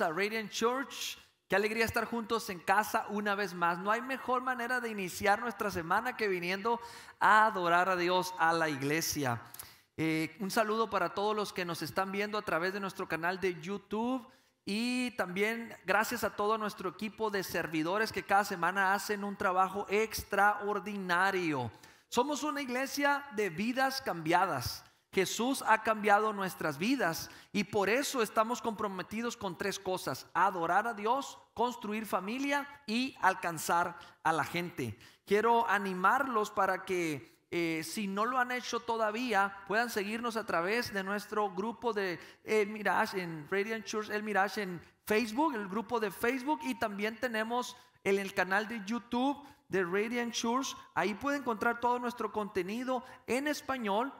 a Radiant Church. Qué alegría estar juntos en casa una vez más. No hay mejor manera de iniciar nuestra semana que viniendo a adorar a Dios a la iglesia. Eh, un saludo para todos los que nos están viendo a través de nuestro canal de YouTube. Y también gracias a todo nuestro equipo de servidores que cada semana hacen un trabajo extraordinario. Somos una iglesia de vidas cambiadas. Jesús ha cambiado nuestras vidas y por eso estamos comprometidos con tres cosas, adorar a Dios, construir familia y alcanzar a la gente. Quiero animarlos para que eh, si no lo han hecho todavía, puedan seguirnos a través de nuestro grupo de eh, Mirage en Radiant Church El Mirage en Facebook, el grupo de Facebook y también tenemos en el canal de YouTube de Radiant Church. Ahí puede encontrar todo nuestro contenido en español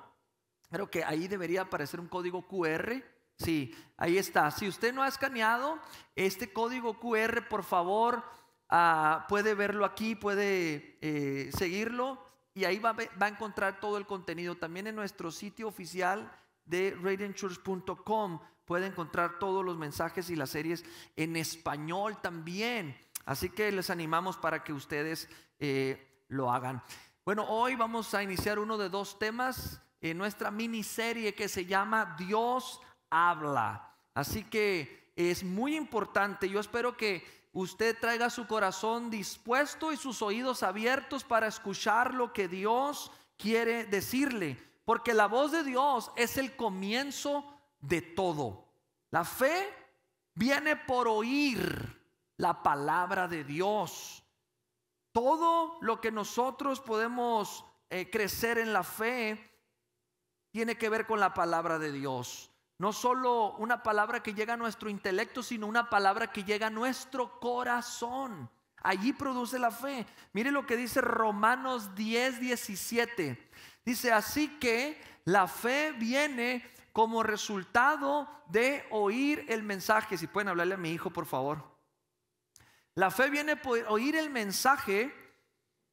pero que ahí debería aparecer un código QR. Sí, ahí está. Si usted no ha escaneado este código QR, por favor, ah, puede verlo aquí, puede eh, seguirlo y ahí va, a encontrar todo el contenido. También en nuestro sitio oficial de radiantchurch.com puede encontrar todos los mensajes y las series en español también. Así que les animamos para que ustedes eh, lo hagan. Bueno, hoy vamos a iniciar uno de dos temas en nuestra miniserie que se llama Dios habla. Así que es muy importante, yo espero que usted traiga su corazón dispuesto y sus oídos abiertos para escuchar lo que Dios quiere decirle, porque la voz de Dios es el comienzo de todo. La fe viene por oír la palabra de Dios. Todo lo que nosotros podemos eh, crecer en la fe tiene que ver con la palabra de Dios. No solo una palabra que llega a nuestro intelecto, sino una palabra que llega a nuestro corazón. Allí produce la fe. Mire lo que dice Romanos 10, 17. Dice, así que la fe viene como resultado de oír el mensaje. Si pueden hablarle a mi hijo, por favor. La fe viene por oír el mensaje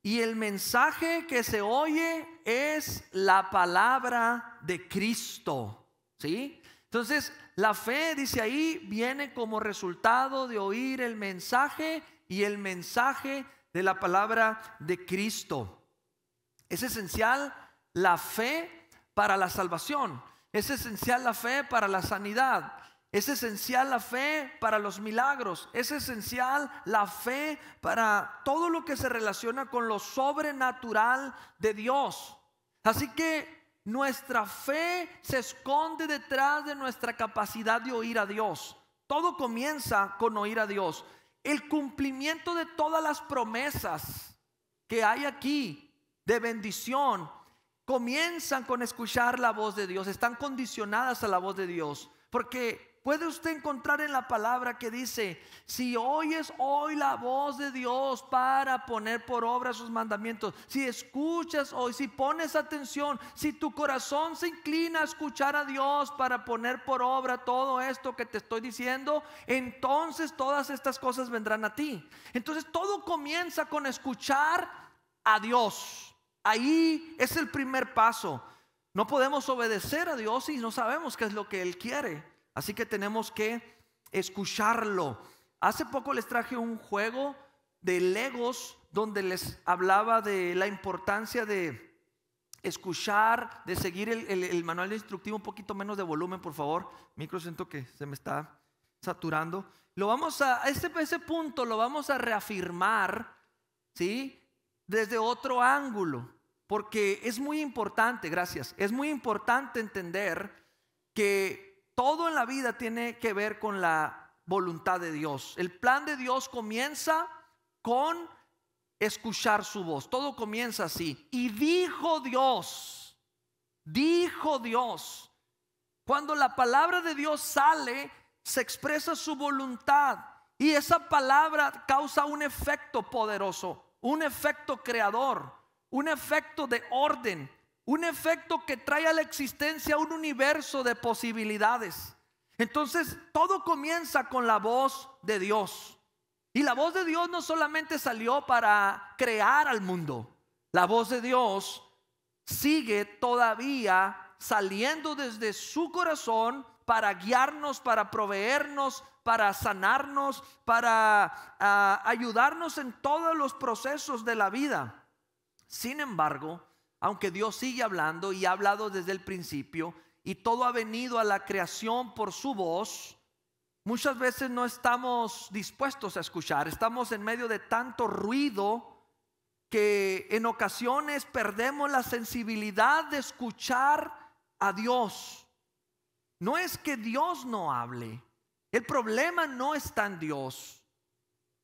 y el mensaje que se oye es la palabra de Cristo. ¿Sí? Entonces, la fe, dice ahí, viene como resultado de oír el mensaje y el mensaje de la palabra de Cristo. Es esencial la fe para la salvación. Es esencial la fe para la sanidad. Es esencial la fe para los milagros. Es esencial la fe para todo lo que se relaciona con lo sobrenatural de Dios. Así que nuestra fe se esconde detrás de nuestra capacidad de oír a Dios. Todo comienza con oír a Dios. El cumplimiento de todas las promesas que hay aquí de bendición comienzan con escuchar la voz de Dios, están condicionadas a la voz de Dios, porque puede usted encontrar en la palabra que dice, si oyes hoy la voz de Dios para poner por obra sus mandamientos, si escuchas hoy, si pones atención, si tu corazón se inclina a escuchar a Dios para poner por obra todo esto que te estoy diciendo, entonces todas estas cosas vendrán a ti. Entonces todo comienza con escuchar a Dios. Ahí es el primer paso. No podemos obedecer a Dios si no sabemos qué es lo que Él quiere. Así que tenemos que escucharlo. Hace poco les traje un juego de legos donde les hablaba de la importancia de escuchar, de seguir el, manual instructivo, un poquito menos de volumen, por favor. Micro siento que se me está saturando. Lo vamos a, ese, ese punto lo vamos a reafirmar, ¿sí? Desde otro ángulo, porque es muy importante, gracias, es muy importante entender que todo en la vida tiene que ver con la voluntad de Dios. El plan de Dios comienza con escuchar su voz. Todo comienza así. Y dijo Dios, dijo Dios. Cuando la palabra de Dios sale, se expresa su voluntad. Y esa palabra causa un efecto poderoso, un efecto creador, un efecto de orden, un efecto que trae a la existencia un universo de posibilidades. Entonces todo comienza con la voz de Dios. Y la voz de Dios no solamente salió para crear al mundo. La voz de Dios sigue todavía saliendo desde su corazón para guiarnos, para proveernos, para sanarnos, para ah, ayudarnos en todos los procesos de la vida. Sin embargo, aunque Dios sigue hablando y ha hablado desde el principio y todo ha venido a la creación por su voz, muchas veces no estamos dispuestos a escuchar. Estamos en medio de tanto ruido que en ocasiones perdemos la sensibilidad de escuchar a Dios. No es que Dios no hable. El problema no está en Dios.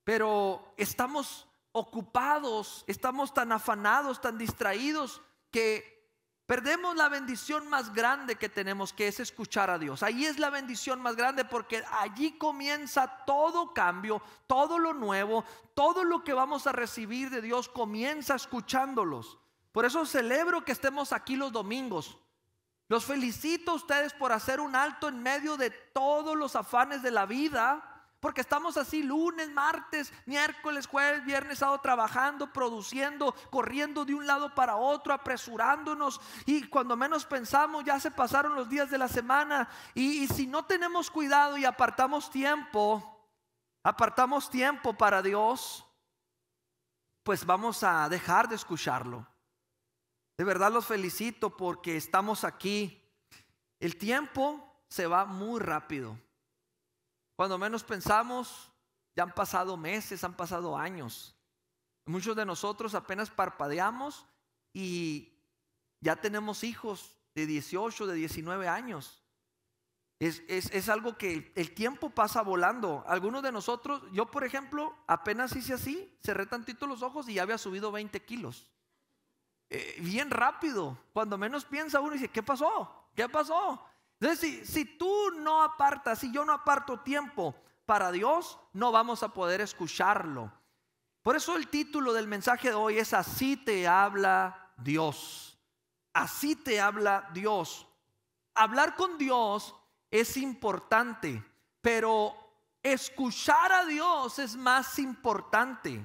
Pero estamos ocupados, estamos tan afanados, tan distraídos que perdemos la bendición más grande que tenemos, que es escuchar a Dios. Ahí es la bendición más grande porque allí comienza todo cambio, todo lo nuevo, todo lo que vamos a recibir de Dios comienza escuchándolos. Por eso celebro que estemos aquí los domingos. Los felicito a ustedes por hacer un alto en medio de todos los afanes de la vida porque estamos así lunes, martes, miércoles, jueves, viernes, sábado trabajando, produciendo, corriendo de un lado para otro, apresurándonos. Y cuando menos pensamos ya se pasaron los días de la semana. Y, y si no tenemos cuidado y apartamos tiempo, apartamos tiempo para Dios, pues vamos a dejar de escucharlo. De verdad los felicito porque estamos aquí. El tiempo se va muy rápido. Cuando menos pensamos, ya han pasado meses, han pasado años. Muchos de nosotros apenas parpadeamos y ya tenemos hijos de 18, de 19 años. Es, algo que el tiempo pasa volando. Algunos de nosotros, yo por ejemplo, apenas hice así, cerré tantito los ojos y ya había subido 20 kilos. Eh, bien rápido. Cuando menos piensa uno dice, ¿qué pasó? ¿Qué pasó? Entonces, si, si tú no apartas, si yo no aparto tiempo para Dios, no vamos a poder escucharlo. Por eso el título del mensaje de hoy es Así te habla Dios. Así te habla Dios. Hablar con Dios es importante, pero escuchar a Dios es más importante.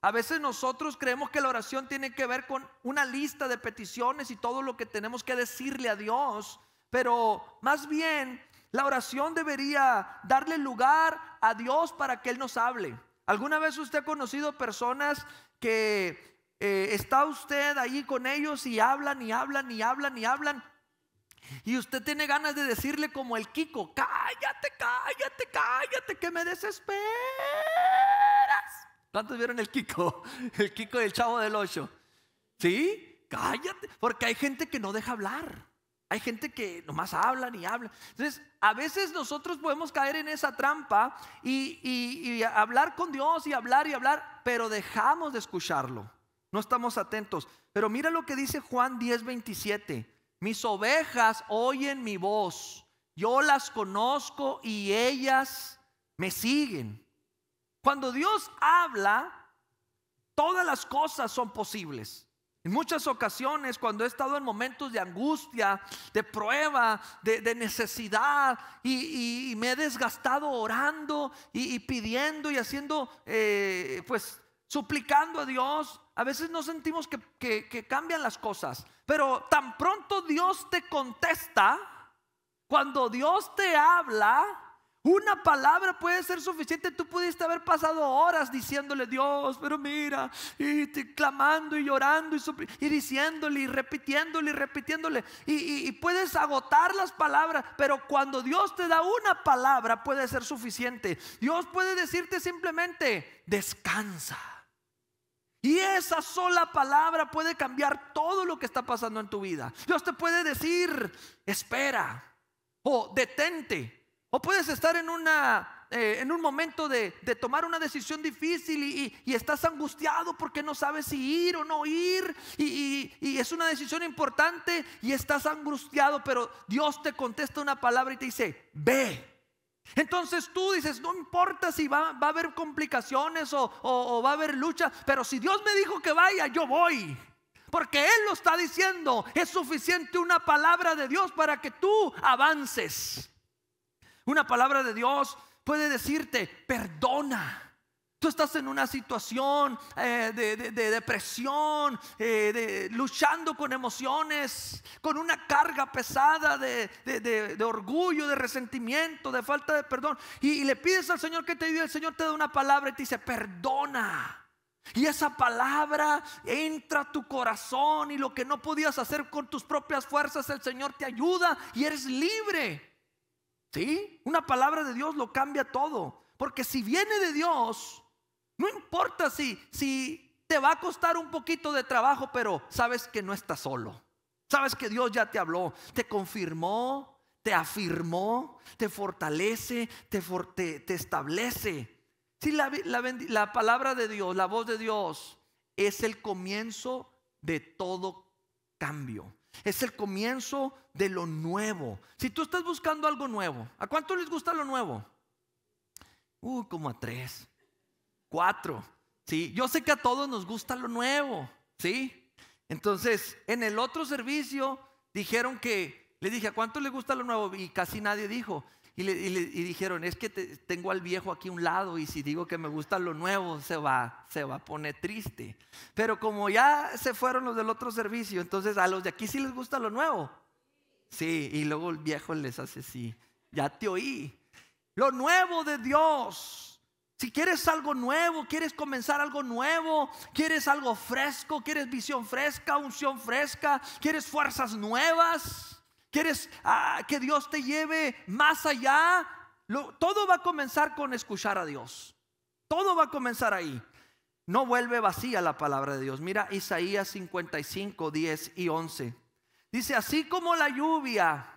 A veces nosotros creemos que la oración tiene que ver con una lista de peticiones y todo lo que tenemos que decirle a Dios, pero más bien la oración debería darle lugar a Dios para que Él nos hable. ¿Alguna vez usted ha conocido personas que eh, está usted ahí con ellos y hablan y hablan y hablan y hablan? Y usted tiene ganas de decirle como el Kiko, cállate, cállate, cállate, que me desesperas. ¿Cuántos vieron el Kiko? El Kiko el Chavo del Ocho. ¿Sí? Cállate, porque hay gente que no deja hablar. Hay gente que nomás habla ni habla Entonces, a veces nosotros podemos caer en esa trampa y, y hablar con Dios y hablar y hablar, pero dejamos de escucharlo. No estamos atentos. Pero mira lo que dice Juan 10:27. Mis ovejas oyen mi voz. Yo las conozco y ellas me siguen. Cuando Dios habla, todas las cosas son posibles. En muchas ocasiones, cuando he estado en momentos de angustia, de prueba, de, necesidad, y, me he desgastado orando y, pidiendo y haciendo, eh, pues, suplicando a Dios, a veces no sentimos que cambian las cosas. Pero tan pronto Dios te contesta, cuando Dios te habla, una palabra puede ser suficiente. Tú pudiste haber pasado horas diciéndole, Dios, pero mira, y te, clamando y llorando y, diciéndole y repitiéndole y repitiéndole. Y, y, puedes agotar las palabras, pero cuando Dios te da una palabra puede ser suficiente. Dios puede decirte simplemente, descansa. Y esa sola palabra puede cambiar todo lo que está pasando en tu vida. Dios te puede decir, espera o detente. O puedes estar en, una, eh, en un momento de, tomar una decisión difícil y, estás angustiado porque no sabes si ir o no ir y, es una decisión importante y estás angustiado, pero Dios te contesta una palabra y te dice, ve. Entonces tú dices, no importa si va, a haber complicaciones o, o, va a haber lucha, pero si Dios me dijo que vaya, yo voy. Porque Él lo está diciendo, es suficiente una palabra de Dios para que tú avances. Una palabra de Dios puede decirte, perdona. Tú estás en una situación eh, de, depresión, eh, de, luchando con emociones, con una carga pesada de, orgullo, de resentimiento, de falta de perdón. Y, le pides al Señor que te ayude, el Señor te da una palabra y te dice, perdona. Y esa palabra entra a tu corazón y lo que no podías hacer con tus propias fuerzas, el Señor te ayuda y eres libre. Sí, una palabra de Dios lo cambia todo. Porque si viene de Dios, no importa si, si te va a costar un poquito de trabajo, pero sabes que no estás solo. Sabes que Dios ya te habló, te confirmó, te afirmó, te fortalece, te, te, establece. Si la, la palabra de Dios, la voz de Dios, es el comienzo de todo cambio. Es el comienzo de lo nuevo. Si tú estás buscando algo nuevo, ¿a cuánto les gusta lo nuevo? Uy, uh, como a tres, cuatro. Sí, yo sé que a todos nos gusta lo nuevo. Sí, entonces en el otro servicio dijeron que le dije a cuánto les gusta lo nuevo y casi nadie dijo. Y le, y dijeron, es que tengo al viejo aquí a un lado y si digo que me gusta lo nuevo, se va, se va a poner triste. Pero como ya se fueron los del otro servicio, entonces a los de aquí sí les gusta lo nuevo. Sí, y luego el viejo les hace sí ya te oí. Lo nuevo de Dios. Si quieres algo nuevo, quieres comenzar algo nuevo, quieres algo fresco, quieres visión fresca, unción fresca, quieres fuerzas nuevas. ¿Quieres ah, que Dios te lleve más allá? todo va a comenzar con escuchar a Dios. Todo va a comenzar ahí. No vuelve vacía la palabra de Dios. Mira Isaías 55, 10 y 11. Dice, así como la lluvia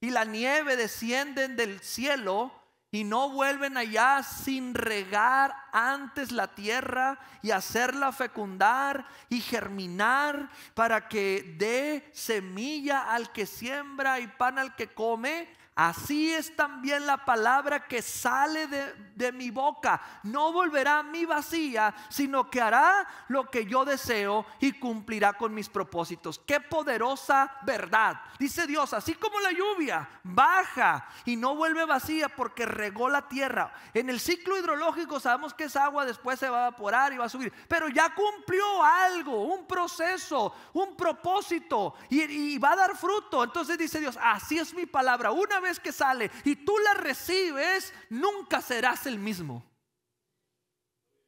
y la nieve descienden del cielo y no vuelven allá sin regar antes la tierra y hacerla fecundar y germinar para que dé semilla al que siembra y pan al que come, Así es también la palabra que sale de, mi boca. No volverá a mí vacía, sino que hará lo que yo deseo y cumplirá con mis propósitos. Qué poderosa verdad. Dice Dios, así como la lluvia baja y no vuelve vacía porque regó la tierra. En el ciclo hidrológico sabemos que esa agua después se va a evaporar y va a subir. Pero ya cumplió algo, un proceso, un propósito y, va a dar fruto. Entonces dice Dios, así es mi palabra. Una vez que sale y tú la recibes, nunca serás el mismo.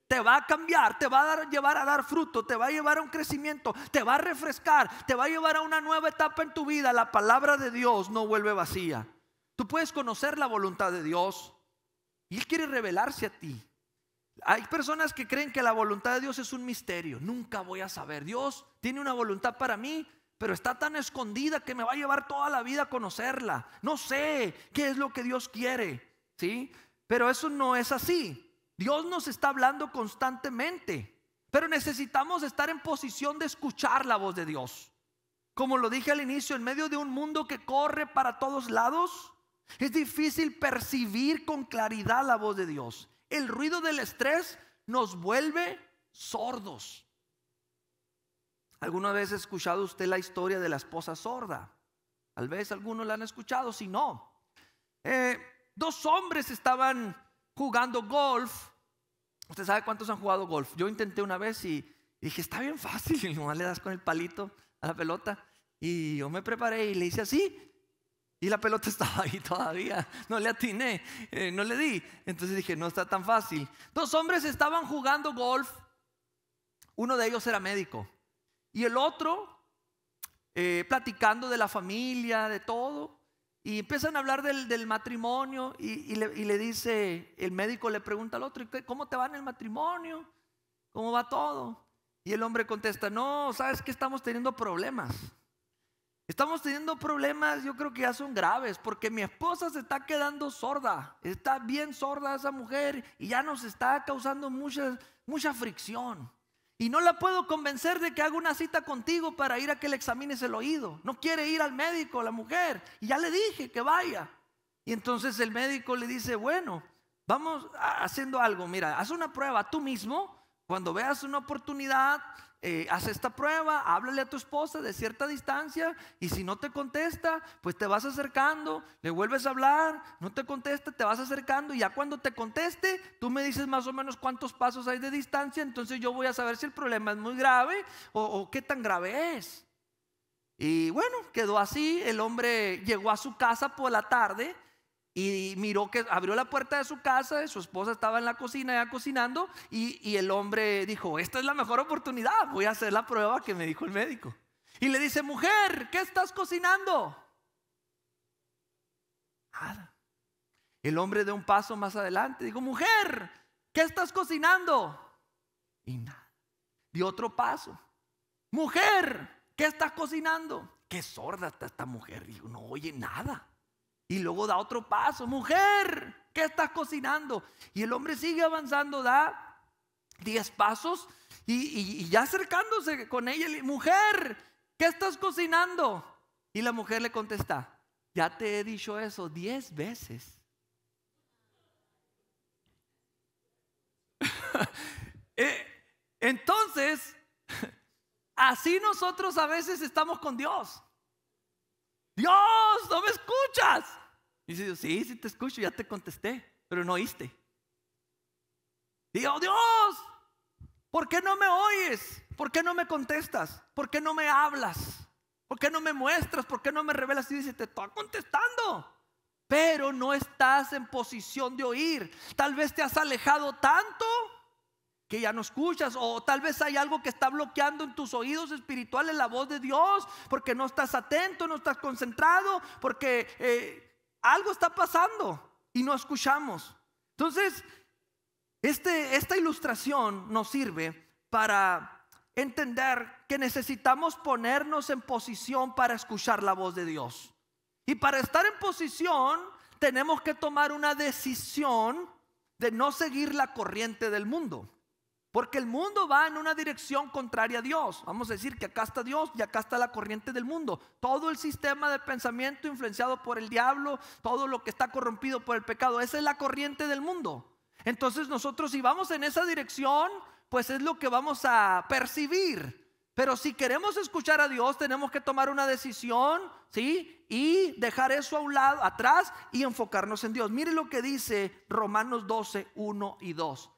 Te va a cambiar, te va a llevar a dar fruto, te va a llevar a un crecimiento, te va a refrescar, te va a llevar a una nueva etapa en tu vida. La palabra de Dios no vuelve vacía. Tú puedes conocer la voluntad de Dios y Él quiere revelarse a ti. Hay personas que creen que la voluntad de Dios es un misterio. Nunca voy a saber. Dios tiene una voluntad para mí, pero está tan escondida que me va a llevar toda la vida a conocerla. No sé qué es lo que Dios quiere, ¿sí? Pero eso no es así. Dios nos está hablando constantemente, pero necesitamos estar en posición de escuchar la voz de Dios. Como lo dije al inicio, en medio de un mundo que corre para todos lados, es difícil percibir con claridad la voz de Dios. El ruido del estrés nos vuelve sordos. ¿Alguna vez ha escuchado usted la historia de la esposa sorda? Tal vez algunos la han escuchado, si no. Eh, dos hombres estaban jugando golf. ¿Usted sabe cuántos han jugado golf? Yo intenté una vez y dije, está bien fácil, y le das con el palito a la pelota. Y yo me preparé y le hice así. Y la pelota estaba ahí todavía. No le atiné, eh, no le di. Entonces dije, no está tan fácil. Dos hombres estaban jugando golf. Uno de ellos era médico. Y el otro, eh, platicando de la familia, de todo. Y empiezan a hablar del, matrimonio y, le, y, le, dice, el médico le pregunta al otro, ¿cómo te va en el matrimonio? ¿Cómo va todo? Y el hombre contesta, no, sabes que estamos teniendo problemas. Estamos teniendo problemas, yo creo que ya son graves, porque mi esposa se está quedando sorda, está bien sorda esa mujer y ya nos está causando mucha fricción. Y no la puedo convencer de que haga una cita contigo para ir a que le examines el oído. No quiere ir al médico, la mujer. Y ya le dije que vaya. Y entonces el médico le dice, bueno, vamos haciendo algo. Mira, haz una prueba tú mismo. Cuando veas una oportunidad, eh, haz esta prueba, háblale a tu esposa de cierta distancia y si no te contesta, pues te vas acercando, le vuelves a hablar, no te contesta, te vas acercando y ya cuando te conteste, tú me dices más o menos cuántos pasos hay de distancia, entonces yo voy a saber si el problema es muy grave o, o qué tan grave es. Y bueno, quedó así, el hombre llegó a su casa por la tarde y miró que abrió la puerta de su casa, su esposa estaba en la cocina ya cocinando y, el hombre dijo, esta es la mejor oportunidad, voy a hacer la prueba que me dijo el médico. Y le dice, mujer, ¿qué estás cocinando? Nada. El hombre de un paso más adelante, dijo, mujer, ¿qué estás cocinando? Y nada. Dio otro paso. Mujer, ¿qué estás cocinando? Qué sorda está esta mujer. Dijo, no oye nada. Y luego da otro paso, mujer, ¿qué estás cocinando? Y el hombre sigue avanzando, da diez pasos y, ya acercándose con ella, mujer, ¿qué estás cocinando? Y la mujer le contesta, ya te he dicho eso diez veces. Eh, entonces, así nosotros a veces estamos con Dios. Dios, no me escuchas. Y dice sí, sí te escucho, ya te contesté, pero no oíste. Digo, Dios, ¿por qué no me oyes? ¿Por qué no me contestas? ¿Por qué no me hablas? ¿Por qué no me muestras? ¿Por qué no me revelas? Y dice, te estoy contestando. Pero no estás en posición de oír. Tal vez te has alejado tanto que ya no escuchas o tal vez hay algo que está bloqueando en tus oídos espirituales la voz de Dios porque no estás atento, no estás concentrado, porque eh, algo está pasando y no escuchamos. Entonces, este, esta ilustración nos sirve para entender que necesitamos ponernos en posición para escuchar la voz de Dios. Y para estar en posición tenemos que tomar una decisión de no seguir la corriente del mundo. Porque el mundo va en una dirección contraria a Dios. Vamos a decir que acá está Dios y acá está la corriente del mundo. Todo el sistema de pensamiento influenciado por el diablo, todo lo que está corrompido por el pecado, esa es la corriente del mundo. Entonces nosotros si vamos en esa dirección, pues es lo que vamos a percibir. Pero si queremos escuchar a Dios, tenemos que tomar una decisión, ¿sí? Y dejar eso a un lado, atrás y enfocarnos en Dios. Mire lo que dice Romanos 12, 1 y 2.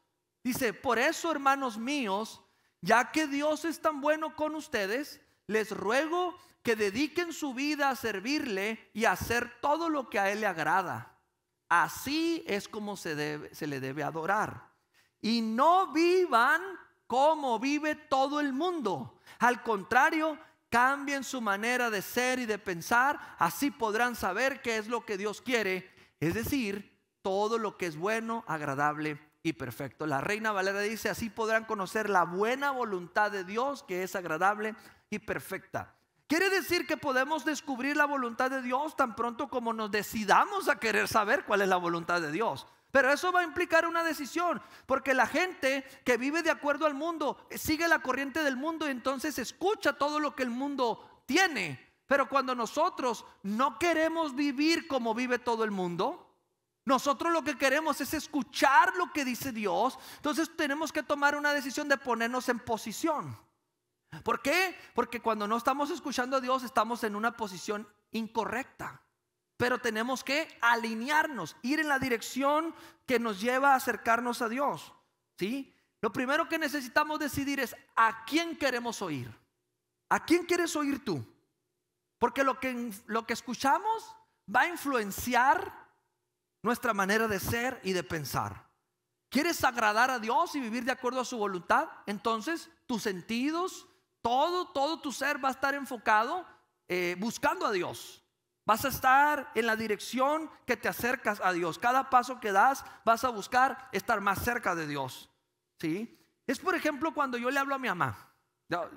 Dice, por eso, hermanos míos, ya que Dios es tan bueno con ustedes, les ruego que dediquen su vida a servirle y a hacer todo lo que a Él le agrada. Así es como se, debe, se le debe adorar. Y no vivan como vive todo el mundo. Al contrario, cambien su manera de ser y de pensar. Así podrán saber qué es lo que Dios quiere. Es decir, todo lo que es bueno, agradable y perfecto. La Reina Valera dice, así podrán conocer la buena voluntad de Dios que es agradable y perfecta. Quiere decir que podemos descubrir la voluntad de Dios tan pronto como nos decidamos a querer saber cuál es la voluntad de Dios. Pero eso va a implicar una decisión, porque la gente que vive de acuerdo al mundo eh, sigue la corriente del mundo y entonces escucha todo lo que el mundo tiene. Pero cuando nosotros no queremos vivir como vive todo el mundo, nosotros lo que queremos es escuchar lo que dice Dios. Entonces tenemos que tomar una decisión de ponernos en posición. ¿Por qué? Porque cuando no estamos escuchando a Dios estamos en una posición incorrecta. Pero tenemos que alinearnos, ir en la dirección que nos lleva a acercarnos a Dios. ¿Sí? Lo primero que necesitamos decidir es a quién queremos oír. ¿A quién quieres oír tú? Porque lo que, lo que escuchamos va a influenciar nuestra manera de ser y de pensar. ¿Quieres agradar a Dios y vivir de acuerdo a su voluntad? Entonces tus sentidos, todo, todo tu ser va a estar enfocado eh, buscando a Dios. Vas a estar en la dirección que te acercas a Dios. Cada paso que das vas a buscar estar más cerca de Dios. ¿Sí? Es por ejemplo cuando yo le hablo a mi mamá.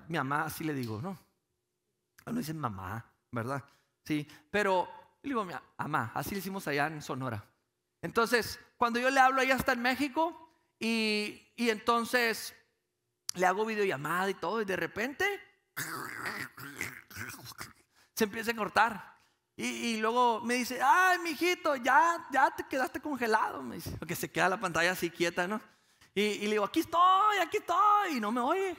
mi mamá así le digo, ¿no? No dicen mamá, ¿verdad? Sí, pero le digo, mi mamá, así le decimos allá en Sonora. Entonces, cuando yo le hablo, ella está en México y, entonces le hago videollamada y todo, y de repente se empieza a cortar. Y, luego me dice, ay, mijito, ya, ya te quedaste congelado. Me dice, porque se queda la pantalla así quieta, ¿no? Y, y le digo, aquí estoy, aquí estoy, y no me oye.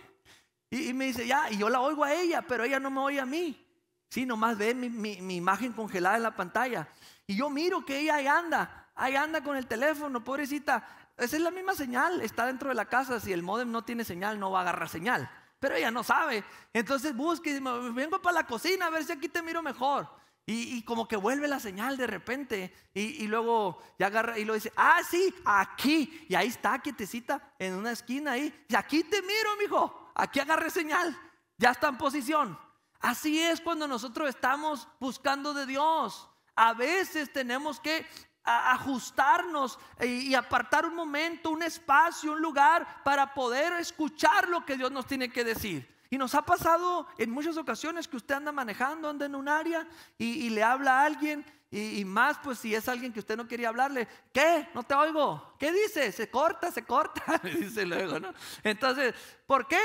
Y, me dice, ya, y yo la oigo a ella, pero ella no me oye a mí. Sí, nomás ve mi, mi imagen congelada en la pantalla. Y yo miro que ella ahí anda, ahí anda con el teléfono, pobrecita. Esa es la misma señal, está dentro de la casa, si el modem no tiene señal, no va a agarrar señal. Pero ella no sabe. Entonces busque, vengo para la cocina a ver si aquí te miro mejor. Y, como que vuelve la señal de repente. Y, luego ya agarra y lo dice, ah, sí, aquí. Y ahí está, quietecita, en una esquina ahí. Y aquí te miro, mijo. Aquí agarre señal. Ya está en posición. Así es cuando nosotros estamos buscando de Dios. A veces tenemos que ajustarnos y apartar un momento, un espacio, un lugar para poder escuchar lo que Dios nos tiene que decir. Y nos ha pasado en muchas ocasiones que usted anda manejando, anda en un área y, le habla a alguien y, más pues si es alguien que usted no quería hablarle, ¿qué? No te oigo. ¿Qué dice? Se corta, se corta, dice luego, ¿no? Entonces, ¿por qué?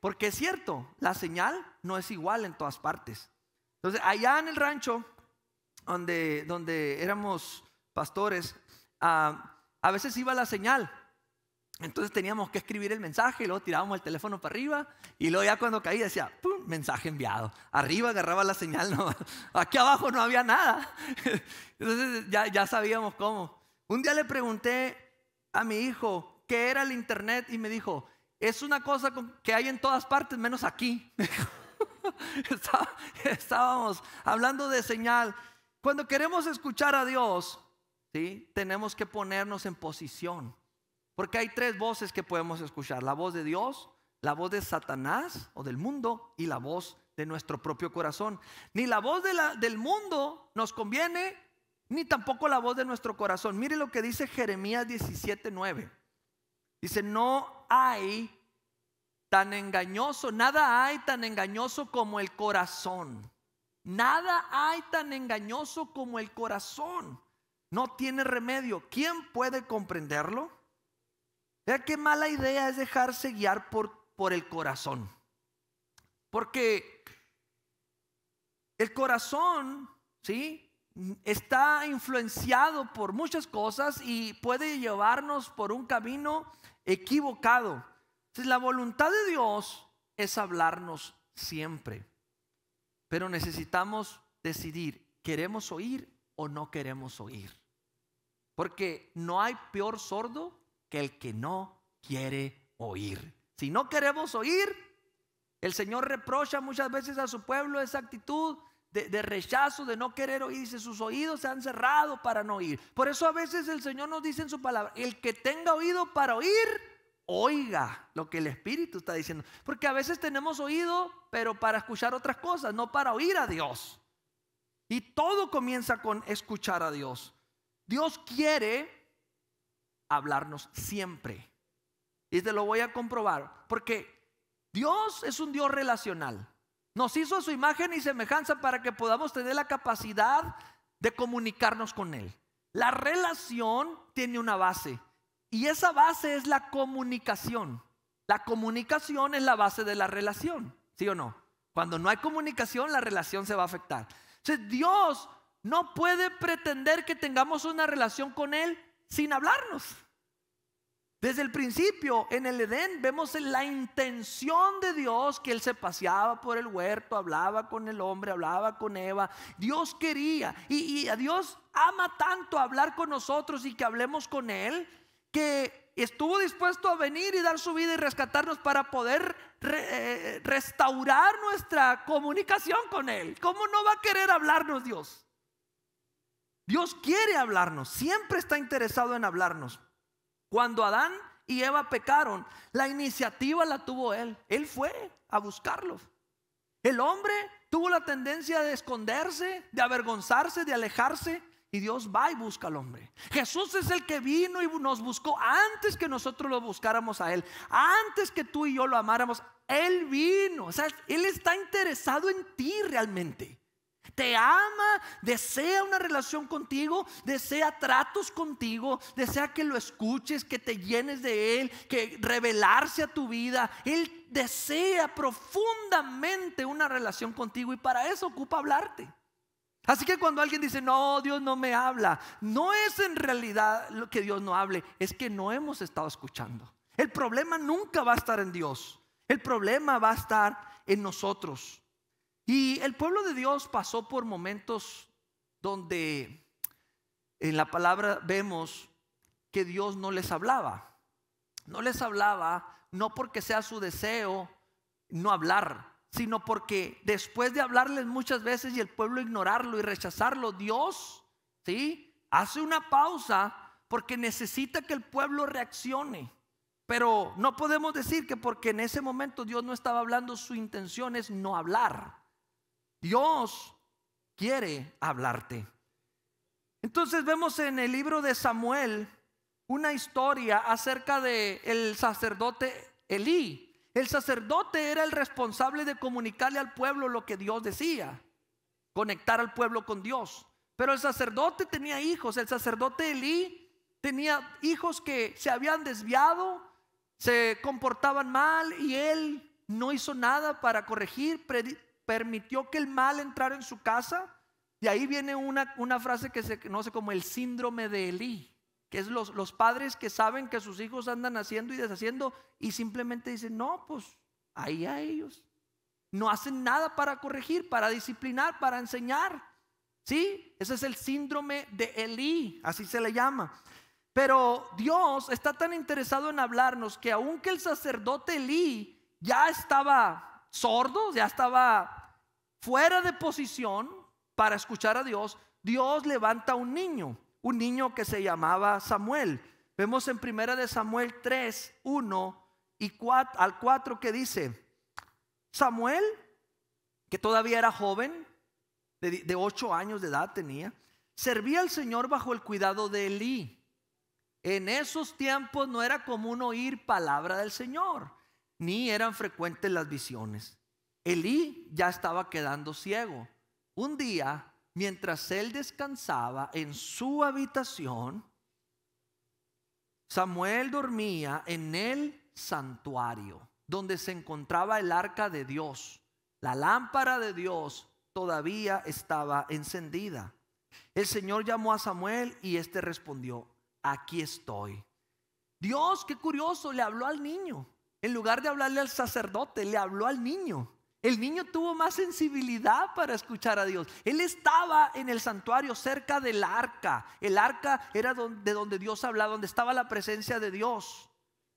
Porque es cierto, la señal no es igual en todas partes. Entonces, allá en el rancho, donde, donde éramos pastores, a veces iba la señal. Entonces teníamos que escribir el mensaje y luego tirábamos el teléfono para arriba y luego ya cuando caía decía, ¡pum! Mensaje enviado. Arriba agarraba la señal, aquí abajo no había nada. Entonces ya, ya sabíamos cómo. Un día le pregunté a mi hijo qué era el internet y me dijo, es una cosa que hay en todas partes menos aquí. Estábamos hablando de señal. Cuando queremos escuchar a Dios, tenemos que ponernos en posición. Porque hay tres voces que podemos escuchar. La voz de Dios, la voz de Satanás o del mundo y la voz de nuestro propio corazón. Ni la voz del mundo nos conviene, ni tampoco la voz de nuestro corazón. Mire lo que dice Jeremías 17:9. Dice, no hay tan engañoso, nada hay tan engañoso como el corazón. Nada hay tan engañoso como el corazón. No tiene remedio. ¿Quién puede comprenderlo? Vea qué mala idea es dejarse guiar por, por el corazón. Porque el corazón, ¿sí? Está influenciado por muchas cosas y puede llevarnos por un camino equivocado. Entonces, la voluntad de Dios es hablarnos siempre. Pero necesitamos decidir, ¿queremos oír o no queremos oír. Porque no hay peor sordo que el que no quiere oír. Si no queremos oír, el Señor reprocha muchas veces a su pueblo esa actitud de, rechazo, de no querer oír. Dice, sus oídos se han cerrado para no oír. Por eso a veces el Señor nos dice en su palabra, el que tenga oído para oír, oiga lo que el Espíritu está diciendo. Porque a veces tenemos oído, pero para escuchar otras cosas, no para oír a Dios. Y todo comienza con escuchar a Dios. Dios quiere hablarnos siempre. Y te lo voy a comprobar, porque Dios es un Dios relacional. Nos hizo su imagen y semejanza para que podamos tener la capacidad de comunicarnos con Él. La relación tiene una base y esa base es la comunicación. La comunicación es la base de la relación, ¿sí o no? Cuando no hay comunicación, la relación se va a afectar. Entonces, Dios no puede pretender que tengamos una relación con Él sin hablarnos. Desde el principio, en el Edén, vemos la intención de Dios que Él se paseaba por el huerto, hablaba con el hombre, hablaba con Eva. Dios quería y, a Dios ama tanto hablar con nosotros y que hablemos con Él que estuvo dispuesto a venir y dar su vida y rescatarnos para poder eh, restaurar nuestra comunicación con Él. ¿Cómo no va a querer hablarnos Dios? Dios quiere hablarnos, siempre está interesado en hablarnos. Cuando Adán y Eva pecaron, la iniciativa la tuvo Él. Él fue a buscarlos. El hombre tuvo la tendencia de esconderse, de avergonzarse, de alejarse. Y Dios va y busca al hombre. Jesús es el que vino y nos buscó antes que nosotros lo buscáramos a Él, antes que tú y yo lo amáramos. Él vino, o sea, Él está interesado en ti realmente. Te ama, desea una relación contigo, desea tratos contigo, desea que lo escuches, que te llenes de Él, que revelarse a tu vida. Él desea profundamente una relación contigo y para eso ocupa hablarte. Así que cuando alguien dice, no, Dios no me habla, no es en realidad lo que Dios no hable, es que no hemos estado escuchando. El problema nunca va a estar en Dios, el problema va a estar en nosotros. Y el pueblo de Dios pasó por momentos donde en la palabra vemos que Dios no les hablaba. No les hablaba no porque sea su deseo no hablar, sino porque después de hablarles muchas veces y el pueblo ignorarlo y rechazarlo, Dios, ¿sí? Hace una pausa porque necesita que el pueblo reaccione. Pero no podemos decir que porque en ese momento Dios no estaba hablando, su intención es no hablar. Dios quiere hablarte. Entonces vemos en el libro de Samuel una historia acerca de el sacerdote Elí, el sacerdote era el responsable de comunicarle al pueblo lo que Dios decía, conectar al pueblo con Dios. Pero el sacerdote tenía hijos, el sacerdote Elí tenía hijos que se habían desviado, se comportaban mal y él no hizo nada para corregir, permitió que el mal entrara en su casa. Y ahí viene una, una frase que se conoce como el síndrome de Elí que es los, padres que saben que sus hijos andan haciendo y deshaciendo y simplemente dicen, no, pues ahí a ellos. No hacen nada para corregir, para disciplinar, para enseñar. ¿Sí? Ese es el síndrome de Elí, así se le llama. Pero Dios está tan interesado en hablarnos que aunque el sacerdote Elí ya estaba sordo, ya estaba fuera de posición para escuchar a Dios, Dios levanta a un niño un niño que se llamaba Samuel. Vemos en primera de Samuel 3, 1 y 4, al 4 que dice, Samuel, que todavía era joven, de, ocho 8 años de edad tenía, servía al Señor bajo el cuidado de Elí. En esos tiempos no era común oír palabra del Señor, ni eran frecuentes las visiones. Elí ya estaba quedando ciego. Un día mientras él descansaba en su habitación, Samuel dormía en el santuario, donde se encontraba el arca de Dios. La lámpara de Dios todavía estaba encendida. El Señor llamó a Samuel y éste respondió, aquí estoy. Dios, qué curioso, le habló al niño. En lugar de hablarle al sacerdote, le habló al niño. El niño tuvo más sensibilidad para escuchar a Dios. Él estaba en el santuario cerca del arca. El arca era donde, de donde Dios hablaba, donde estaba la presencia de Dios.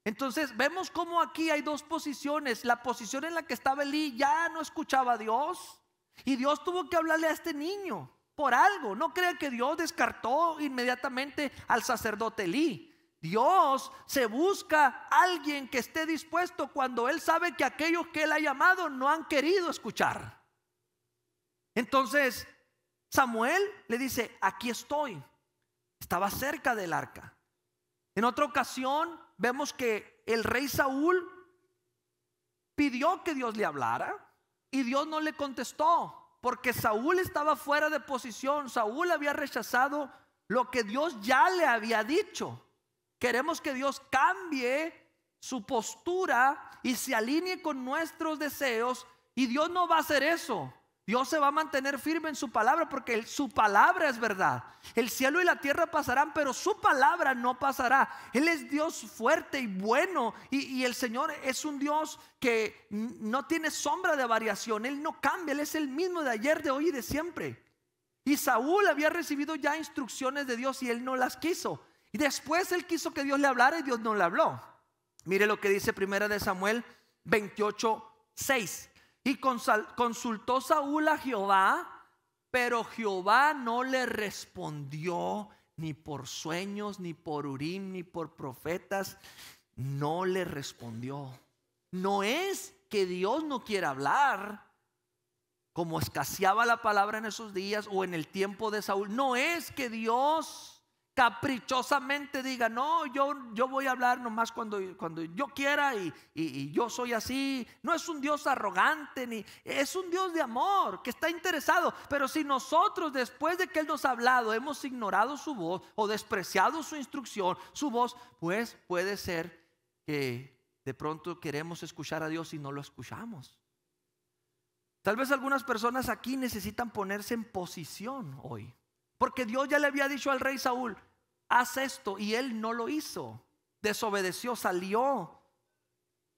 Entonces vemos cómo aquí hay dos posiciones. La posición en la que estaba Elí ya no escuchaba a Dios. Y Dios tuvo que hablarle a este niño por algo. No crea que Dios descartó inmediatamente al sacerdote Elí. Dios se busca alguien que esté dispuesto cuando Él sabe que aquellos que Él ha llamado no han querido escuchar. Entonces, Samuel le dice, aquí estoy. Estaba cerca del arca. En otra ocasión vemos que el rey Saúl pidió que Dios le hablara y Dios no le contestó porque Saúl estaba fuera de posición. Saúl había rechazado lo que Dios ya le había dicho. Queremos que Dios cambie su postura y se alinee con nuestros deseos. Y Dios no va a hacer eso. Dios se va a mantener firme en su palabra porque su palabra es verdad. El cielo y la tierra pasarán, pero su palabra no pasará. Él es Dios fuerte y bueno y, el Señor es un Dios que no tiene sombra de variación. Él no cambia, Él es el mismo de ayer, de hoy y de siempre. Y Saúl había recibido ya instrucciones de Dios y él no las quiso. Y después él quiso que Dios le hablara y Dios no le habló. Mire lo que dice primera de Samuel 28, 6. Y consultó Saúl a Jehová, pero Jehová no le respondió ni por sueños, ni por Urim, ni por profetas. No le respondió. No es que Dios no quiera hablar, como escaseaba la palabra en esos días o en el tiempo de Saúl. No es que Dios caprichosamente diga, no, yo, yo voy a hablar nomás cuando, cuando yo quiera y, yo soy así. No es un Dios arrogante, ni es un Dios de amor que está interesado. Pero si nosotros después de que Él nos ha hablado hemos ignorado su voz o despreciado su instrucción, su voz, pues puede ser que de pronto queremos escuchar a Dios y no lo escuchamos. Tal vez algunas personas aquí necesitan ponerse en posición hoy. Porque Dios ya le había dicho al rey Saúl, haz esto. Y él no lo hizo. Desobedeció, salió.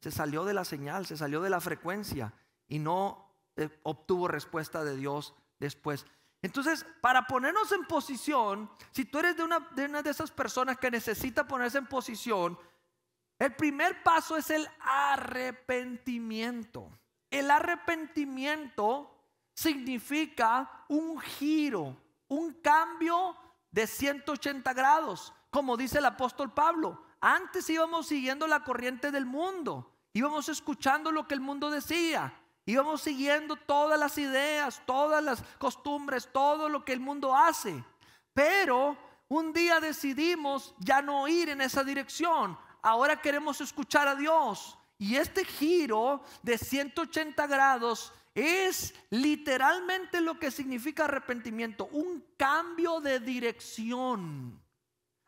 Se salió de la señal, se salió de la frecuencia y no eh, obtuvo respuesta de Dios después. Entonces, para ponernos en posición, si tú eres de una, de una de esas personas que necesita ponerse en posición, el primer paso es el arrepentimiento. El arrepentimiento significa un giro, un cambio de 180 grados, como dice el apóstol Pablo. Antes íbamos siguiendo la corriente del mundo, íbamos escuchando lo que el mundo decía, íbamos siguiendo todas las ideas, todas las costumbres, todo lo que el mundo hace. Pero un día decidimos ya no ir en esa dirección, ahora queremos escuchar a Dios. Y este giro de 180 grados es literalmente lo que significa arrepentimiento, un cambio de dirección.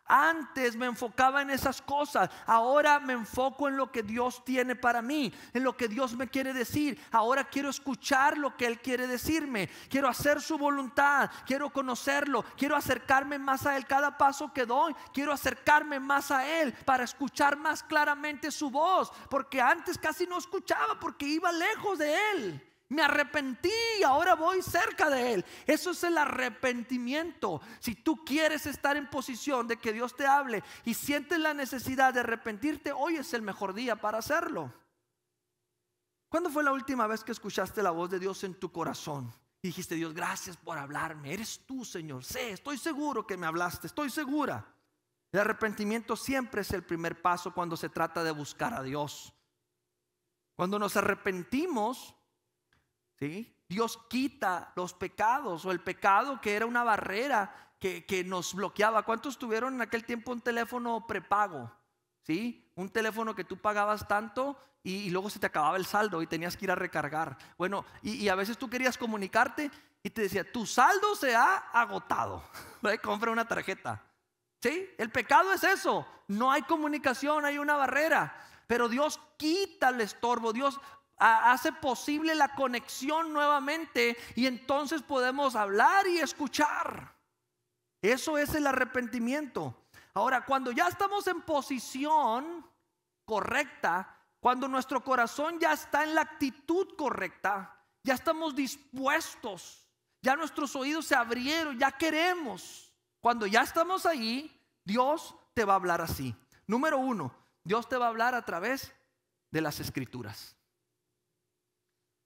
Antes me enfocaba en esas cosas, ahora me enfoco en lo que Dios tiene para mí, en lo que Dios me quiere decir. Ahora quiero escuchar lo que Él quiere decirme, quiero hacer su voluntad, quiero conocerlo, quiero acercarme más a Él cada paso que doy, quiero acercarme más a Él para escuchar más claramente su voz, porque antes casi no escuchaba porque iba lejos de Él. Me arrepentí, ahora voy cerca de Él. Eso es el arrepentimiento. Si tú quieres estar en posición de que Dios te hable y sientes la necesidad de arrepentirte, hoy es el mejor día para hacerlo. ¿Cuándo fue la última vez que escuchaste la voz de Dios en tu corazón? dijiste, Dios, gracias por hablarme. Eres tú, Señor. Sé, estoy seguro que me hablaste, estoy segura. El arrepentimiento siempre es el primer paso cuando se trata de buscar a Dios. Cuando nos arrepentimos, Dios quita los pecados o el pecado que era una barrera que, nos bloqueaba. ¿Cuántos tuvieron en aquel tiempo un teléfono prepago? ¿Sí? un teléfono que tú pagabas tanto y, luego se te acababa el saldo y tenías que ir a recargar. Bueno, y, a veces tú querías comunicarte y te decía, tu saldo se ha agotado. Compra una tarjeta. ¿Sí? El pecado es eso. No hay comunicación, hay una barrera. Pero Dios quita el estorbo, Dios hace posible la conexión nuevamente y entonces podemos hablar y escuchar. Eso es el arrepentimiento. Ahora, cuando ya estamos en posición correcta, cuando nuestro corazón ya está en la actitud correcta, ya estamos dispuestos, ya nuestros oídos se abrieron, ya queremos. Cuando ya estamos ahí, Dios te va a hablar así. Número uno, Dios te va a hablar a través de las escrituras.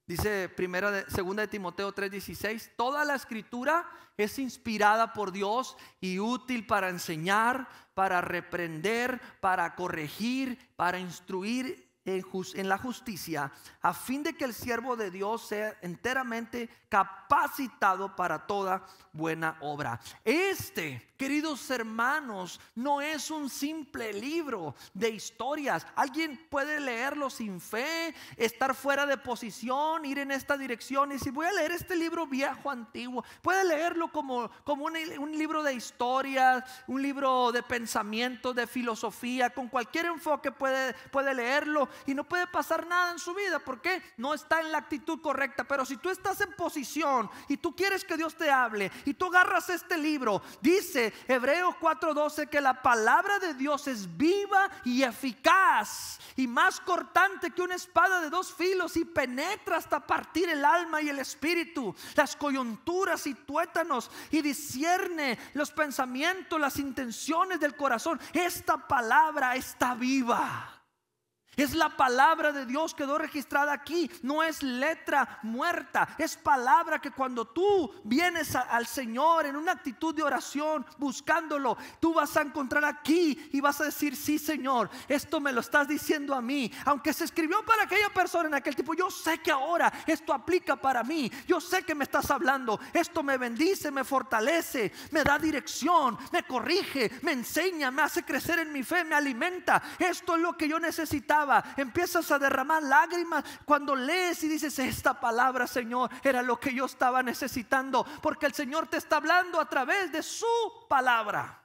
Dice primera de, segunda de Timoteo 3:16, toda la escritura es inspirada por Dios y útil para enseñar, para reprender, para corregir, para instruir en la justicia, a fin de que el siervo de Dios sea enteramente capacitado para toda buena obra. Este, queridos hermanos, no es un simple libro de historias. Alguien puede leerlo sin fe, estar fuera de posición, ir en esta dirección y si voy a leer este libro viejo, antiguo, puede leerlo como, como un, libro de historias, un libro de pensamiento, de filosofía, con cualquier enfoque puede, puede leerlo y no puede pasar nada en su vida porque no está en la actitud correcta. Pero si tú estás en posición y tú quieres que Dios te hable y tú agarras este libro, dice Hebreos 4:12 que la palabra de Dios es viva y eficaz y más cortante que una espada de dos filos y penetra hasta partir el alma y el espíritu, las coyunturas y tuétanos y discierne los pensamientos, las intenciones del corazón. Esta palabra está viva. Es la palabra de Dios quedó registrada aquí, no es letra muerta, es palabra que cuando tú vienes al Señor en una actitud de oración, buscándolo, tú vas a encontrar aquí y vas a decir, sí Señor, esto me lo estás diciendo a mí, aunque se escribió para aquella persona en aquel tiempo, yo sé que ahora esto aplica para mí, yo sé que me estás hablando, esto me bendice, me fortalece, me da dirección, me corrige, me enseña, me hace crecer en mi fe, me alimenta, esto es lo que yo necesitaba empiezas a derramar lágrimas cuando lees y dices, esta palabra, Señor, era lo que yo estaba necesitando, porque el Señor te está hablando a través de su palabra.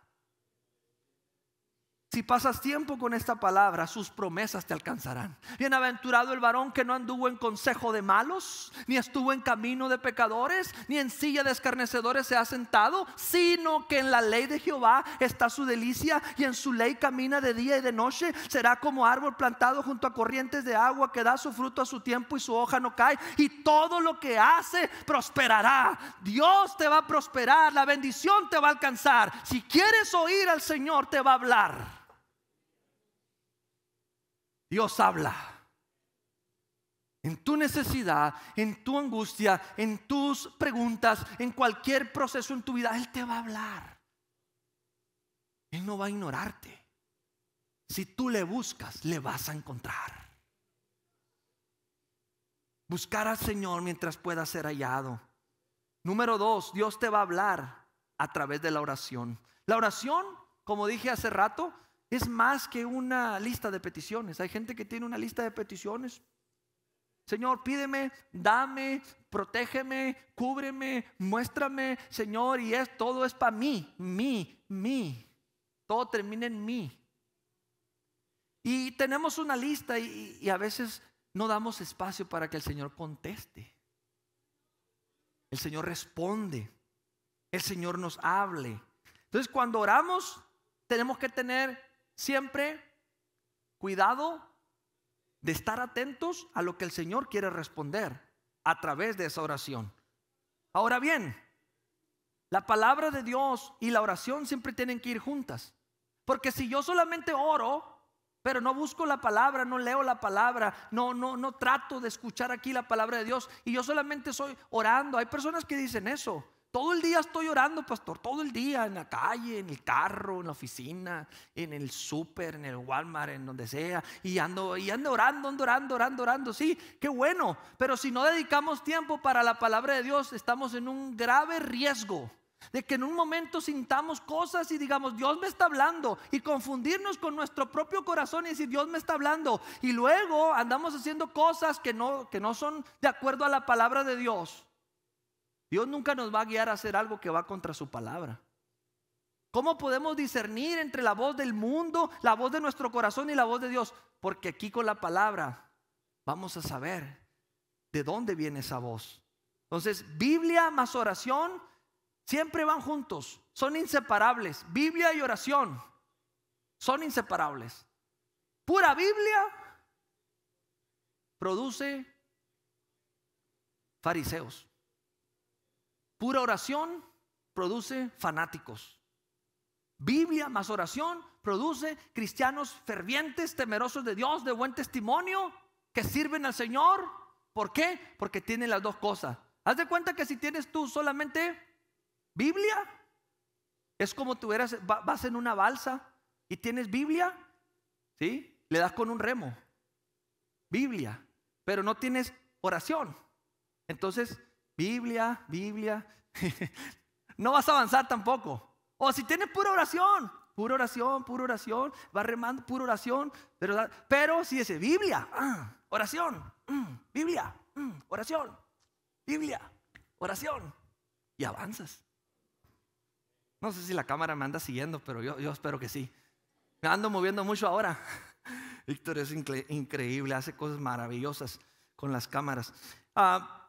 Si pasas tiempo con esta palabra, sus promesas te alcanzarán. Bienaventurado el varón que no anduvo en consejo de malos, ni estuvo en camino de pecadores, ni en silla de escarnecedores se ha sentado, sino que en la ley de Jehová está su delicia y en su ley camina de día y de noche. Será como árbol plantado junto a corrientes de agua que da su fruto a su tiempo y su hoja no cae. Y todo lo que hace prosperará. Dios te va a prosperar, la bendición te va a alcanzar. Si quieres oír al Señor, te va a hablar. Dios habla. En tu necesidad, en tu angustia, en tus preguntas, en cualquier proceso en tu vida, Él te va a hablar. Él no va a ignorarte. Si tú le buscas, le vas a encontrar. Buscar al Señor mientras pueda ser hallado. Número dos, Dios te va a hablar a través de la oración. La oración, como dije hace rato, es más que una lista de peticiones. Hay gente que tiene una lista de peticiones. Señor, pídeme, dame, protégeme, cúbreme, muéstrame, Señor, y es todo es para mí, mí, mí. Todo termina en mí. Y tenemos una lista y, y a veces no damos espacio para que el Señor conteste. El Señor responde. El Señor nos hable. Entonces, cuando oramos, tenemos que tener siempre cuidado de estar atentos a lo que el Señor quiere responder a través de esa oración. Ahora bien, la palabra de Dios y la oración siempre tienen que ir juntas. Porque si yo solamente oro, pero no busco la palabra, no leo la palabra, no no no trato de escuchar aquí la palabra de Dios y yo solamente soy orando, hay personas que dicen eso. Todo el día estoy orando, pastor, todo el día, en la calle, en el carro, en la oficina, en el súper, en el Walmart, en donde sea, y ando, y ando orando, ando orando, orando, orando. Sí, qué bueno, pero si no dedicamos tiempo para la palabra de Dios, estamos en un grave riesgo de que en un momento sintamos cosas y digamos, Dios me está hablando, y confundirnos con nuestro propio corazón y decir, Dios me está hablando, y luego andamos haciendo cosas que no, que no son de acuerdo a la palabra de Dios. Dios nunca nos va a guiar a hacer algo que va contra su palabra. ¿Cómo podemos discernir entre la voz del mundo, la voz de nuestro corazón y la voz de Dios? Porque aquí con la palabra vamos a saber de dónde viene esa voz. Entonces, Biblia más oración siempre van juntos, son inseparables. Biblia y oración son inseparables. Pura Biblia produce fariseos. Pura oración produce fanáticos. Biblia más oración produce cristianos fervientes, temerosos de Dios, de buen testimonio, que sirven al Señor. ¿Por qué? Porque tienen las dos cosas. Haz de cuenta que si tienes tú solamente Biblia, es como tú vas en una balsa y tienes Biblia, ¿sí? Le das con un remo. Biblia, pero no tienes oración. Entonces, Biblia, Biblia. no vas a avanzar tampoco. O si tienes pura oración, pura oración, pura oración, va remando pura oración. Pero, pero si dice Biblia, ah, oración, mm, Biblia, mm, oración, Biblia, oración. Y avanzas. No sé si la cámara me anda siguiendo, pero yo, yo espero que sí. Me ando moviendo mucho ahora. Víctor es increíble, hace cosas maravillosas con las cámaras. Ah,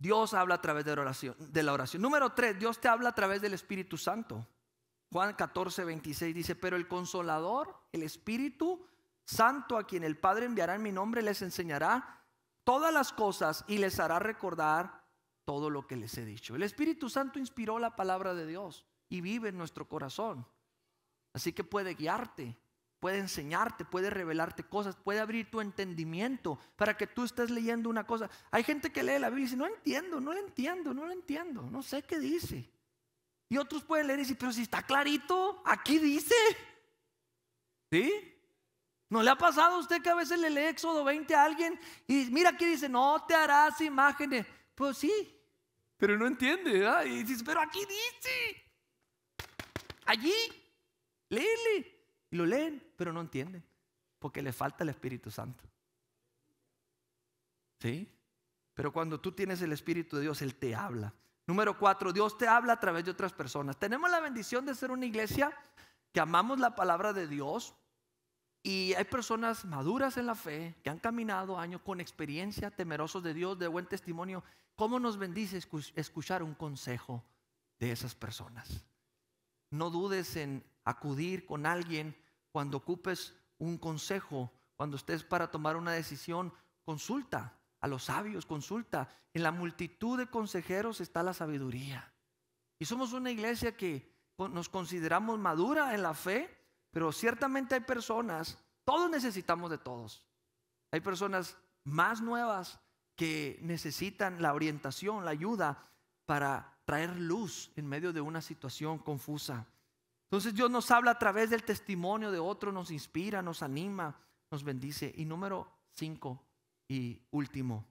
Dios habla a través de la, oración, de la oración. Número tres, Dios te habla a través del Espíritu Santo. Juan 14, 26 dice, pero el consolador, el Espíritu Santo a quien el Padre enviará en mi nombre, les enseñará todas las cosas y les hará recordar todo lo que les he dicho. El Espíritu Santo inspiró la palabra de Dios y vive en nuestro corazón. Así que puede guiarte, puede enseñarte, puede revelarte cosas, puede abrir tu entendimiento para que tú estés leyendo una cosa. Hay gente que lee la Biblia y dice, no entiendo, no la entiendo, no lo entiendo, no sé qué dice. Y otros pueden leer y decir, pero si está clarito, aquí dice. ¿Sí? ¿No le ha pasado a usted que a veces le lee Éxodo 20 a alguien y mira aquí dice, no te harás imágenes? Pues sí, pero no entiende, ¿verdad? Y dice pero aquí dice, allí, léele. Y lo leen, pero no entienden, porque le falta el Espíritu Santo. ¿Sí? Pero cuando tú tienes el Espíritu de Dios, Él te habla. Número cuatro, Dios te habla a través de otras personas. Tenemos la bendición de ser una iglesia que amamos la palabra de Dios y hay personas maduras en la fe que han caminado años con experiencia, temerosos de Dios, de buen testimonio. ¿Cómo nos bendice escuchar un consejo de esas personas? No dudes en acudir con alguien cuando ocupes un consejo, cuando estés para tomar una decisión, consulta a los sabios, consulta. En la multitud de consejeros está la sabiduría. Y somos una iglesia que nos consideramos madura en la fe, pero ciertamente hay personas, todos necesitamos de todos. Hay personas más nuevas que necesitan la orientación, la ayuda para traer luz en medio de una situación confusa. Entonces Dios nos habla a través del testimonio de otro, nos inspira, nos anima, nos bendice. Y número cinco y último,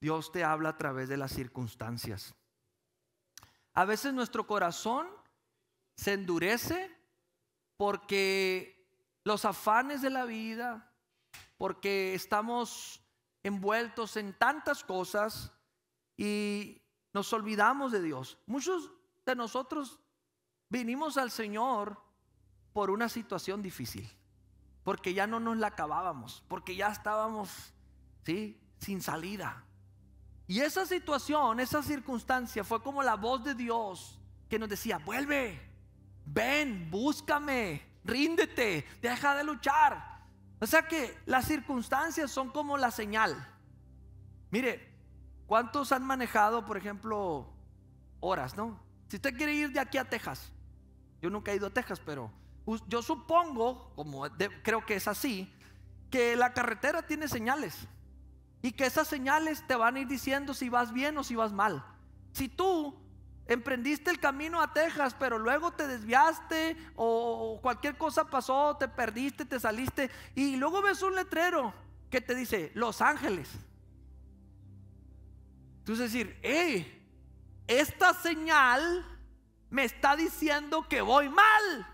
Dios te habla a través de las circunstancias. A veces nuestro corazón se endurece porque los afanes de la vida, porque estamos envueltos en tantas cosas y nos olvidamos de Dios. Muchos de nosotros Vinimos al Señor por una situación difícil, porque ya no nos la acabábamos, porque ya estábamos, ¿sí? Sin salida. Y esa situación, esa circunstancia fue como la voz de Dios que nos decía, vuelve, ven, búscame, ríndete, deja de luchar. O sea que las circunstancias son como la señal. Mire, ¿cuántos han manejado, por ejemplo, horas, no? Si usted quiere ir de aquí a Texas, yo nunca he ido a Texas, pero yo supongo, como creo que es así, que la carretera tiene señales y que esas señales te van a ir diciendo si vas bien o si vas mal. Si tú emprendiste el camino a Texas, pero luego te desviaste o cualquier cosa pasó, te perdiste, te saliste y luego ves un letrero que te dice Los Ángeles. Entonces decir, ¡eh! esta señal me está diciendo que voy mal.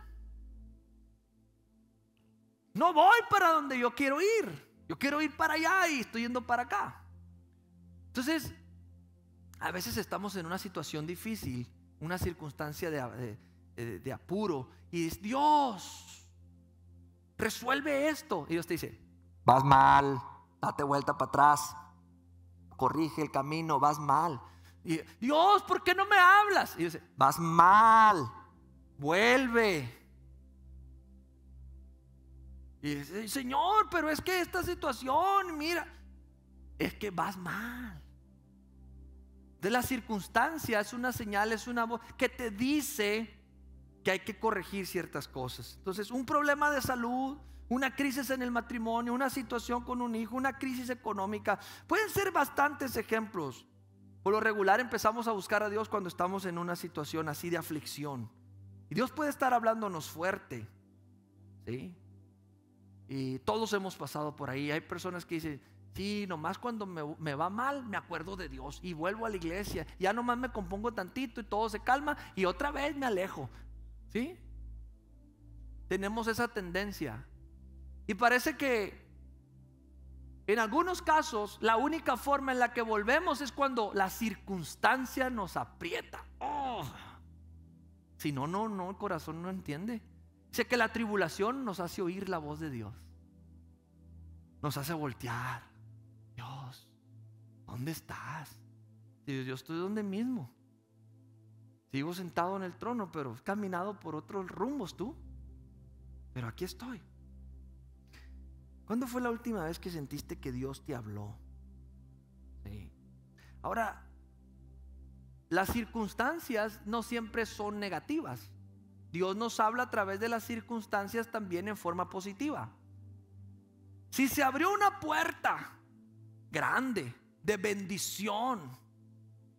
No voy para donde yo quiero ir. Yo quiero ir para allá y estoy yendo para acá. Entonces, a veces estamos en una situación difícil, una circunstancia de, apuro y Dios, resuelve esto. Y Dios te dice, vas mal, date vuelta para atrás, corrige el camino, vas mal. Y, Dios, ¿por qué no me hablas? Y dice, vas mal, vuelve. Y dice, Señor, pero es que esta situación, mira, es que vas mal. De las circunstancias es una señal, es una voz que te dice que hay que corregir ciertas cosas. Entonces, un problema de salud, una crisis en el matrimonio, una situación con un hijo, una crisis económica, pueden ser bastantes ejemplos. Por lo regular empezamos a buscar a Dios cuando estamos en una situación así de aflicción. Y Dios puede estar hablándonos fuerte. ¿Sí? Y todos hemos pasado por ahí. Hay personas que dicen, sí, nomás cuando me, va mal me acuerdo de Dios y vuelvo a la iglesia. Ya nomás me compongo tantito y todo se calma y otra vez me alejo. ¿Sí? Tenemos esa tendencia. Y parece que en algunos casos, la única forma en la que volvemos es cuando la circunstancia nos aprieta. Oh. Si no, no, no, el corazón no entiende. Sé que la tribulación nos hace oír la voz de Dios. Nos hace voltear. Dios, ¿dónde estás? Dios, yo estoy donde mismo. Sigo sentado en el trono, pero caminado por otros rumbos tú. Pero aquí estoy. ¿Cuándo fue la última vez que sentiste que Dios te habló? Sí. Ahora, las circunstancias no siempre son negativas. Dios nos habla a través de las circunstancias también en forma positiva. Si se abrió una puerta grande de bendición,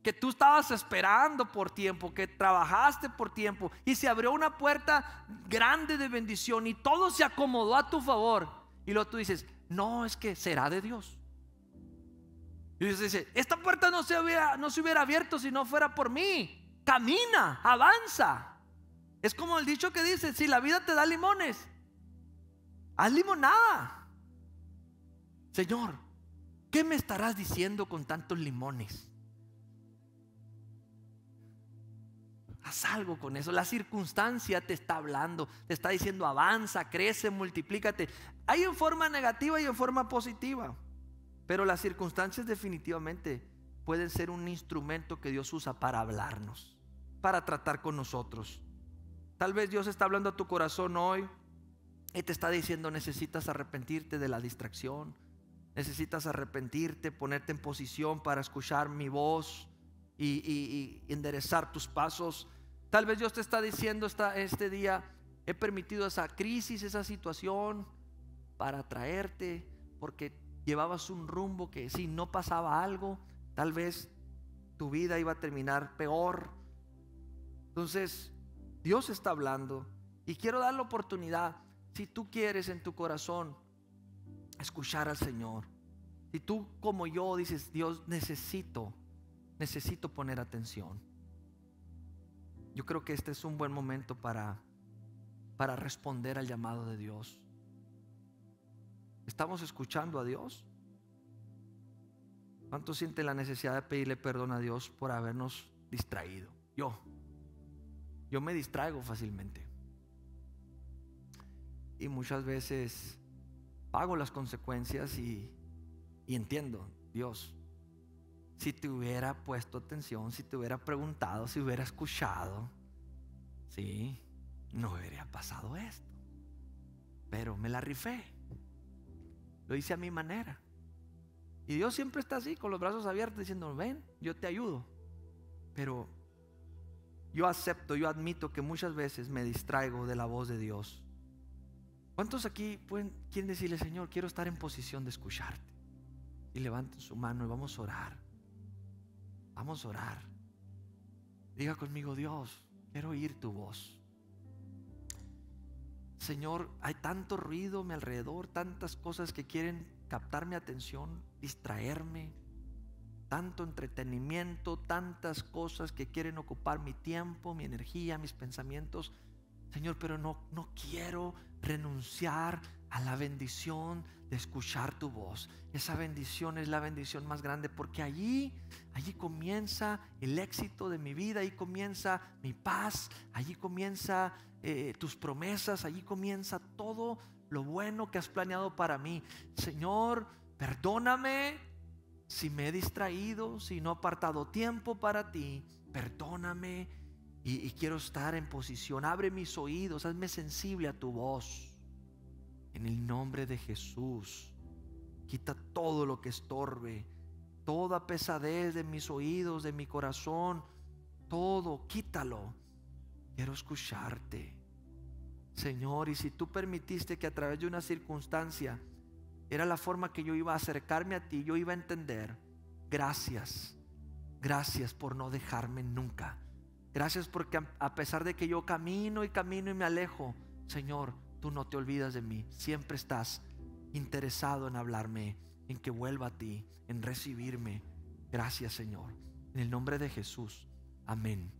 que tú estabas esperando por tiempo, que trabajaste por tiempo, y se abrió una puerta grande de bendición y todo se acomodó a tu favor, y luego tú dices, no, es que será de Dios. Y dice, esta puerta no se, hubiera, no se hubiera abierto si no fuera por mí. Camina, avanza. Es como el dicho que dice, si la vida te da limones, haz limonada. Señor, ¿qué me estarás diciendo con tantos limones? Haz algo con eso. La circunstancia te está hablando, te está diciendo avanza, crece, multiplícate. Hay en forma negativa y en forma positiva. Pero las circunstancias definitivamente pueden ser un instrumento que Dios usa para hablarnos, para tratar con nosotros. Tal vez Dios está hablando a tu corazón hoy y te está diciendo necesitas arrepentirte de la distracción, necesitas arrepentirte, ponerte en posición para escuchar mi voz y, y enderezar tus pasos Tal vez Dios te está diciendo esta, este día, he permitido esa crisis, esa situación para traerte, porque llevabas un rumbo que si no pasaba algo, tal vez tu vida iba a terminar peor. Entonces, Dios está hablando y quiero dar la oportunidad, si tú quieres en tu corazón, escuchar al Señor. Si tú como yo dices, Dios, necesito, necesito poner atención yo creo que este es un buen momento para, para responder al llamado de Dios. ¿Estamos escuchando a Dios? ¿Cuánto siente la necesidad de pedirle perdón a Dios por habernos distraído? Yo, yo me distraigo fácilmente. Y muchas veces pago las consecuencias y, y entiendo, Dios, si te hubiera puesto atención, si te hubiera preguntado, si hubiera escuchado, sí, no hubiera pasado esto. Pero me la rifé. Lo hice a mi manera. Y Dios siempre está así, con los brazos abiertos, diciendo, ven, yo te ayudo. Pero yo acepto, yo admito que muchas veces me distraigo de la voz de Dios. ¿Cuántos aquí pueden, quieren decirle, Señor, quiero estar en posición de escucharte? Y levanten su mano y vamos a orar. Vamos a orar. Diga conmigo, Dios, quiero oír tu voz. Señor, hay tanto ruido a mi alrededor, tantas cosas que quieren captar mi atención, distraerme, tanto entretenimiento, tantas cosas que quieren ocupar mi tiempo, mi energía, mis pensamientos. Señor, pero no, no quiero renunciar a la bendición de escuchar tu voz. Esa bendición es la bendición más grande porque allí, allí comienza el éxito de mi vida, allí comienza mi paz, allí comienza eh, tus promesas, allí comienza todo lo bueno que has planeado para mí. Señor, perdóname si me he distraído, si no he apartado tiempo para ti, perdóname y, y quiero estar en posición. Abre mis oídos, hazme sensible a tu voz. En el nombre de Jesús, quita todo lo que estorbe, toda pesadez de mis oídos, de mi corazón, todo, quítalo. Quiero escucharte. Señor, y si tú permitiste que a través de una circunstancia era la forma que yo iba a acercarme a ti, yo iba a entender, gracias, gracias por no dejarme nunca. Gracias porque a pesar de que yo camino y camino y me alejo, Señor, tú no te olvidas de mí, siempre estás interesado en hablarme, en que vuelva a ti, en recibirme. Gracias Señor. En el nombre de Jesús. Amén.